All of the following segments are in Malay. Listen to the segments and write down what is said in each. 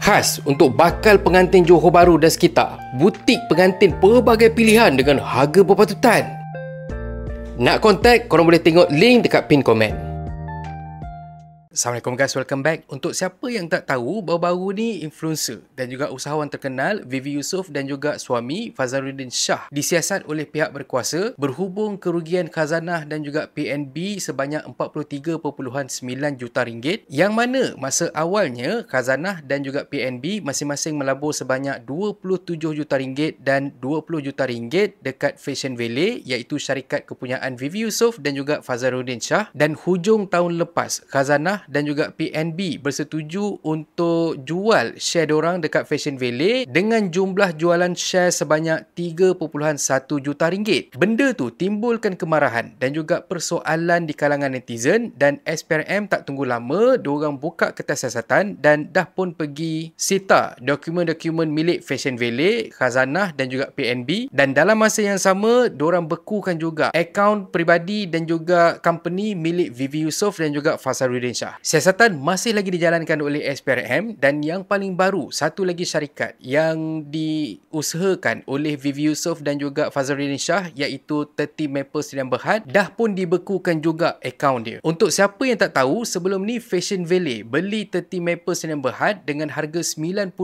Khas untuk bakal pengantin Johor baru dan sekitar, butik pengantin pelbagai pilihan dengan harga berpatutan. Nak kontak, korang boleh tengok link dekat pin komen. Assalamualaikum guys, welcome back. Untuk siapa yang tak tahu, baru-baru ni influencer dan juga usahawan terkenal Vivi Yusof dan juga suami Fazaruddin Shah disiasat oleh pihak berkuasa berhubung kerugian khazanah dan juga PNB sebanyak 43.9 juta ringgit yang mana masa awalnya khazanah dan juga PNB masing-masing melabur sebanyak 27 juta ringgit dan 20 juta ringgit dekat Fashion Valley iaitu syarikat kepunyaan Vivi Yusof dan juga Fazaruddin Shah dan hujung tahun lepas khazanah dan juga PNB bersetuju untuk jual share orang dekat Fashion Valley dengan jumlah jualan share sebanyak 3.1 juta ringgit. Benda tu timbulkan kemarahan dan juga persoalan di kalangan netizen dan SPRM tak tunggu lama, diorang buka kertas siasatan dan dah pun pergi sita dokumen-dokumen milik Fashion Valley, khazanah dan juga PNB dan dalam masa yang sama, diorang bekukan juga akaun peribadi dan juga company milik Vivi Yusof dan juga Fasa Rudin Siasatan masih lagi dijalankan oleh SPRM dan yang paling baru satu lagi syarikat yang diusahakan oleh Vivi Yusof dan juga Fazarin Shah iaitu 30 Maple Sdn Bhd dah pun dibekukan juga akaun dia. Untuk siapa yang tak tahu, sebelum ni Fashion Valley beli 30 Maple Sdn Bhd dengan harga 95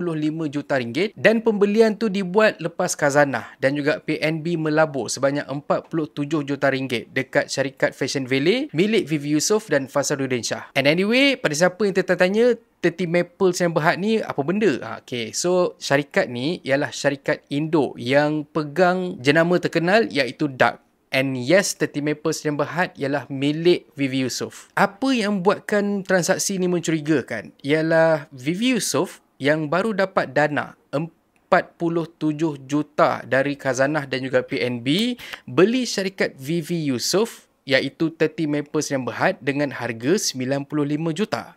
juta ringgit dan pembelian tu dibuat lepas khazanah dan juga PNB melabur sebanyak 47 juta ringgit dekat syarikat Fashion Valley milik Vivi Yusof dan Fazarin Shah. And anyway, pada siapa yang tertanya 30 maples yang berhad ni apa benda? Ha, okay, so syarikat ni ialah syarikat Indo yang pegang jenama terkenal iaitu Dark. And yes, 30 Maples yang berhad ialah milik Vivi Yusof. Apa yang buatkan transaksi ini mencurigakan ialah Vivi Yusof yang baru dapat dana 47 juta dari Kazanah dan juga PNB beli syarikat Vivi Yusof iaitu 30 Mapers yang berhad dengan harga 95 juta.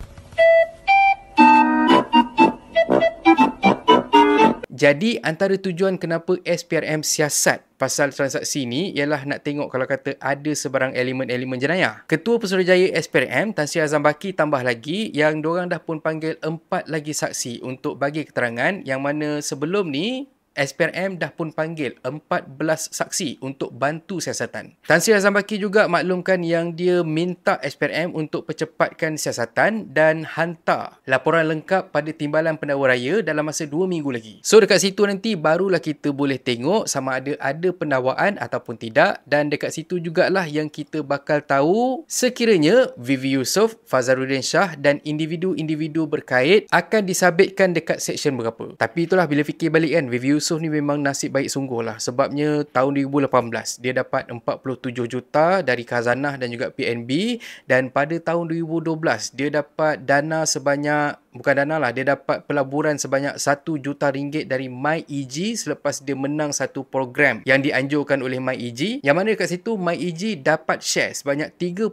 Jadi antara tujuan kenapa SPRM siasat pasal transaksi ini ialah nak tengok kalau kata ada sebarang elemen-elemen jenayah. Ketua Pesuruhjaya SPRM Tan Sri Azam Baki tambah lagi yang diorang dah pun panggil empat lagi saksi untuk bagi keterangan yang mana sebelum ni SPRM dah pun panggil 14 saksi untuk bantu siasatan. Tan Sri Azam Baki juga maklumkan yang dia minta SPRM untuk percepatkan siasatan dan hantar laporan lengkap pada timbalan pendakwa raya dalam masa 2 minggu lagi. So dekat situ nanti barulah kita boleh tengok sama ada ada pendakwaan ataupun tidak dan dekat situ jugalah yang kita bakal tahu sekiranya Vivi Yusof, Fazaruddin Shah dan individu-individu berkait akan disabitkan dekat seksyen berapa. Tapi itulah bila fikir balik kan Vivi Yusof ni memang nasib baik sungguh lah sebabnya tahun 2018 dia dapat 47 juta dari Kazanah dan juga PNB dan pada tahun 2012 dia dapat dana sebanyak bukan dana lah dia dapat pelaburan sebanyak 1 juta ringgit dari MyEG selepas dia menang satu program yang dianjurkan oleh MyEG yang mana dekat situ MyEG dapat share sebanyak 30%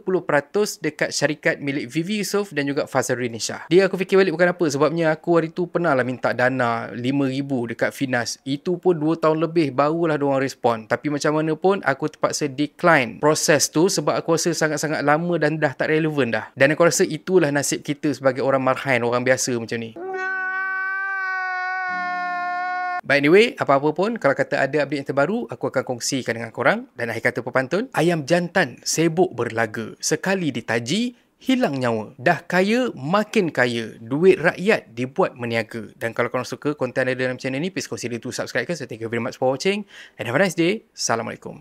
dekat syarikat milik Vivi Yusof dan juga Fazal Rinishah dia aku fikir balik bukan apa sebabnya aku hari tu pernah lah minta dana ribu dekat Finas itu pun 2 tahun lebih barulah diorang respon tapi macam mana pun aku terpaksa decline proses tu sebab aku rasa sangat-sangat lama dan dah tak relevan dah dan aku rasa itulah nasib kita sebagai orang marhain orang biasa biasa macam ni. By the way, apa-apa pun, kalau kata ada update yang terbaru, aku akan kongsikan dengan korang. Dan akhir kata pepantun, ayam jantan sibuk berlaga. Sekali ditaji, hilang nyawa. Dah kaya, makin kaya. Duit rakyat dibuat meniaga. Dan kalau korang suka konten ada dalam channel ni, please consider to subscribe. So, thank you very much for watching. And have a nice day. Assalamualaikum.